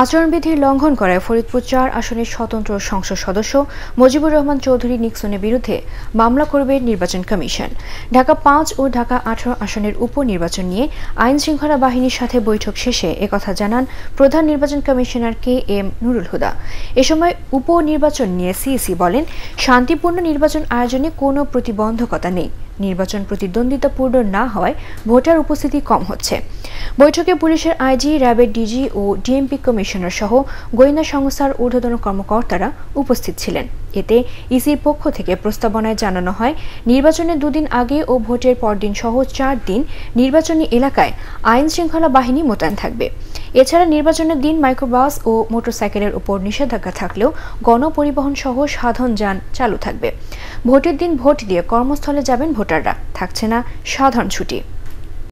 আচরণবিধির লঙ্ঘন করায় ফরিদপুর চার আসনের স্বতন্ত্র সংসদ সদস্য মজিবুর রহমান চৌধুরী নিক্সনের বিরুদ্ধে মামলা করবে নির্বাচন কমিশন ঢাকা পাঁচ ও ঢাকা আঠারো আসনের উপনির্বাচন নিয়ে আইন শৃঙ্খলা বাহিনীর সাথে বৈঠক শেষে একথা জানান প্রধান নির্বাচন commissioner K M Nurul Huda এ সময় উপনির্বাচন নিয়ে সিএসি বলেন শান্তিপূর্ণ নির্বাচন আয়োজনে কোনো প্রতিবন্ধকতা নেই নির্বাচন প্রতিদ্বন্দ্বিতাপূর্ণ না হওয়ায় ভোটার উপস্থিতি কম হচ্ছে বৈঠকে পুলিশের আইজি র্যাবের ডিজি ও ডিএমপি কমিশনার সহ গোয়েন্দা সংস্থার ঊর্ধ্বতন কর্মকর্তারা উপস্থিত ছিলেন এতে ইসির পক্ষ থেকে প্রস্তাবনায় জানানো হয় নির্বাচনের দুদিন আগে ও ভোটের পরদিন সহ চার দিন নির্বাচনী এলাকায় আইন শৃঙ্খলা বাহিনী মোতায়েন থাকবে এছাড়া নির্বাচনের দিন মাইক্রোবাস ও মোটরসাইকেলের উপর নিষেধাজ্ঞা থাকলেও গণপরিবহন সহ সাধন যান চালু থাকবে ভোটের দিন ভোট দিয়ে কর্মস্থলে যাবেন ভোটাররা থাকছে না সাধারণ ছুটি